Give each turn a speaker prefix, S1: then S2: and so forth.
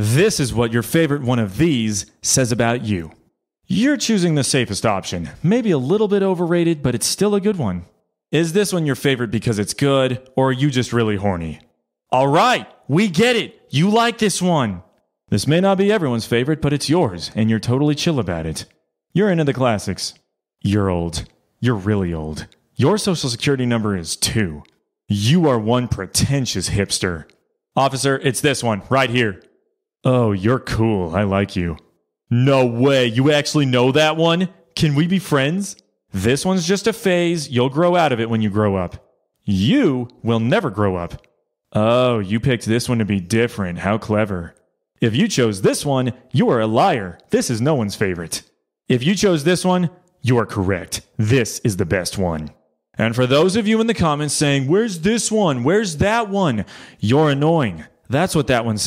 S1: This is what your favorite one of these says about you. You're choosing the safest option, maybe a little bit overrated, but it's still a good one. Is this one your favorite because it's good, or are you just really horny? All right, we get it. You like this one. This may not be everyone's favorite, but it's yours, and you're totally chill about it. You're into the classics. You're old. You're really old. Your social security number is two. You are one pretentious hipster. Officer, it's this one, right here. Oh, you're cool. I like you. No way. You actually know that one? Can we be friends? This one's just a phase. You'll grow out of it when you grow up. You will never grow up. Oh, you picked this one to be different. How clever. If you chose this one, you are a liar. This is no one's favorite. If you chose this one, you are correct. This is the best one. And for those of you in the comments saying, Where's this one? Where's that one? You're annoying. That's what that one says.